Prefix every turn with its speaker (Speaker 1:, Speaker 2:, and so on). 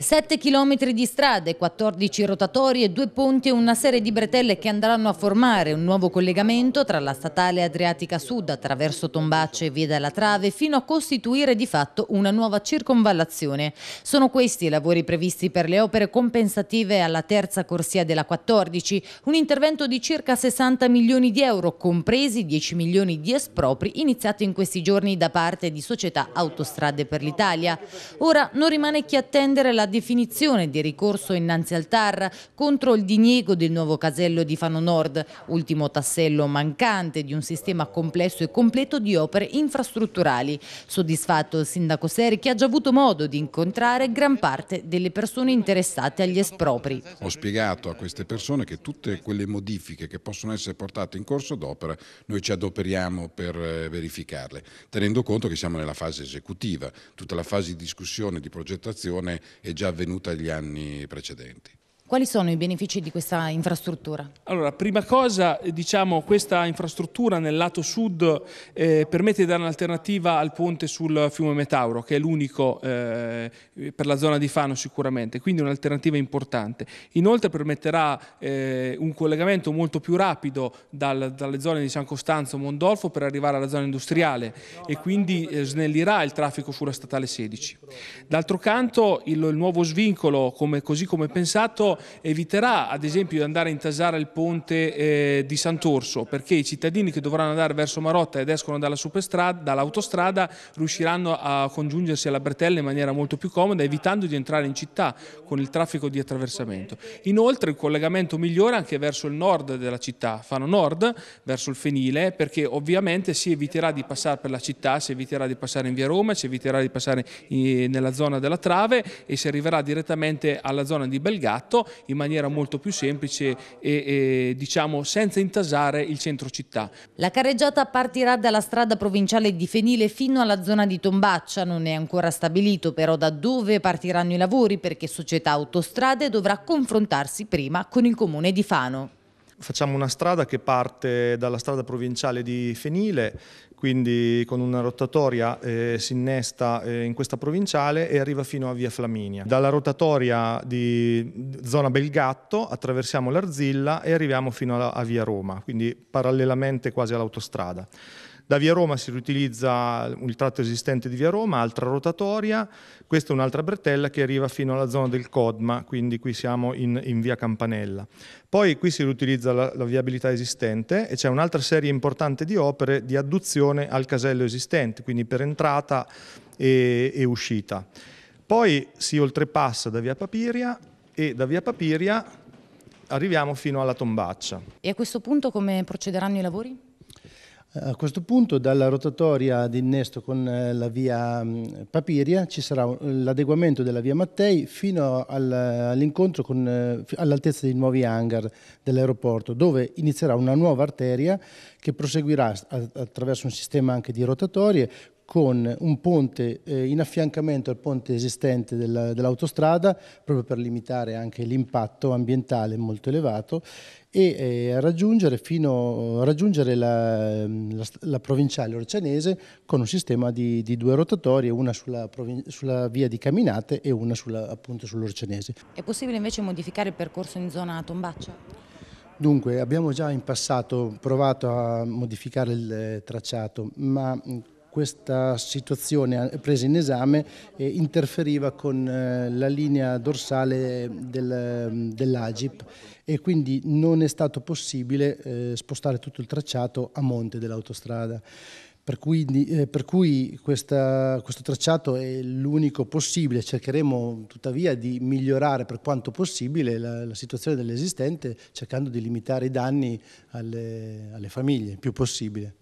Speaker 1: 7 chilometri di strade, 14 rotatori due ponti e una serie di bretelle che andranno a formare un nuovo collegamento tra la statale Adriatica Sud attraverso Tombace e Via della Trave fino a costituire di fatto una nuova circonvallazione. Sono questi i lavori previsti per le opere compensative alla terza corsia della 14, un intervento di circa 60 milioni di euro, compresi 10 milioni di espropri iniziati in questi giorni da parte di società Autostrade per l'Italia. Ora non rimane che attendere chiedere la definizione di ricorso innanzi al TAR contro il diniego del nuovo casello di Fano Nord, ultimo tassello mancante di un sistema complesso e completo di opere infrastrutturali. Soddisfatto il sindaco Seri che ha già avuto modo di incontrare gran parte delle persone interessate agli espropri.
Speaker 2: Ho spiegato a queste persone che tutte quelle modifiche che possono essere portate in corso d'opera noi ci adoperiamo per eh, verificarle, tenendo conto che siamo nella fase esecutiva, tutta la fase di discussione, di progettazione è già avvenuta negli anni precedenti.
Speaker 1: Quali sono i benefici di questa infrastruttura?
Speaker 2: Allora, prima cosa, diciamo, questa infrastruttura nel lato sud eh, permette di dare un'alternativa al ponte sul fiume Metauro, che è l'unico eh, per la zona di Fano sicuramente, quindi un'alternativa importante. Inoltre permetterà eh, un collegamento molto più rapido dal, dalle zone di San Costanzo, Mondolfo, per arrivare alla zona industriale e quindi eh, snellirà il traffico sulla statale 16. D'altro canto, il, il nuovo svincolo, come, così come pensato, eviterà ad esempio di andare a intasare il ponte eh, di Sant'Orso perché i cittadini che dovranno andare verso Marotta ed escono dall'autostrada dall riusciranno a congiungersi alla Bretella in maniera molto più comoda evitando di entrare in città con il traffico di attraversamento. Inoltre il collegamento migliore anche verso il nord della città, Fano Nord, verso il Fenile perché ovviamente si eviterà di passare per la città, si eviterà di passare in via Roma, si eviterà di passare in, eh, nella zona della Trave e si arriverà direttamente alla zona di Belgatto in maniera molto più semplice e, e diciamo senza intasare il centro città.
Speaker 1: La carreggiata partirà dalla strada provinciale di Fenile fino alla zona di Tombaccia, non è ancora stabilito però da dove partiranno i lavori perché società autostrade dovrà confrontarsi prima con il comune di Fano
Speaker 3: facciamo una strada che parte dalla strada provinciale di Fenile, quindi con una rotatoria eh, si innesta eh, in questa provinciale e arriva fino a via Flaminia. Dalla rotatoria di zona Belgatto attraversiamo l'Arzilla e arriviamo fino a, a via Roma, quindi parallelamente quasi all'autostrada. Da via Roma si riutilizza il tratto esistente di via Roma, altra rotatoria, questa è un'altra bretella che arriva fino alla zona del Codma, quindi qui siamo in, in via Campanella. Poi qui si riutilizza la, la viabilità esistente e c'è un'altra serie importante di opere di adduzione al casello esistente, quindi per entrata e, e uscita. Poi si oltrepassa da via Papiria e da via Papiria arriviamo fino
Speaker 4: alla tombaccia.
Speaker 1: E a questo punto come procederanno i lavori?
Speaker 4: A questo punto dalla rotatoria d'innesto con eh, la via mm, Papiria ci sarà l'adeguamento della via Mattei fino all'incontro eh, all'altezza dei nuovi hangar dell'aeroporto dove inizierà una nuova arteria che proseguirà attraverso un sistema anche di rotatorie con un ponte eh, in affiancamento al ponte esistente della, dell'autostrada, proprio per limitare anche l'impatto ambientale molto elevato, e eh, raggiungere, fino, raggiungere la, ehm, la, la, provinciale orcianese con un sistema di, di due rotatorie, una sulla, sulla, via di Caminate e una sulla, sull'orcianese.
Speaker 1: È possibile invece modificare il percorso in zona Tombaccia?
Speaker 4: Dunque, abbiamo già in passato provato a modificare il eh, tracciato, ma questa situazione presa in esame eh, interferiva con eh, la linea dorsale del, mm, dell'Agip e quindi non è stato possibile eh, spostare tutto il tracciato a monte dell'autostrada. Per cui, eh, per cui questa, questo tracciato è l'unico possibile, cercheremo tuttavia di migliorare per quanto possibile la, la situazione dell'esistente cercando di limitare i danni alle, alle famiglie il più possibile.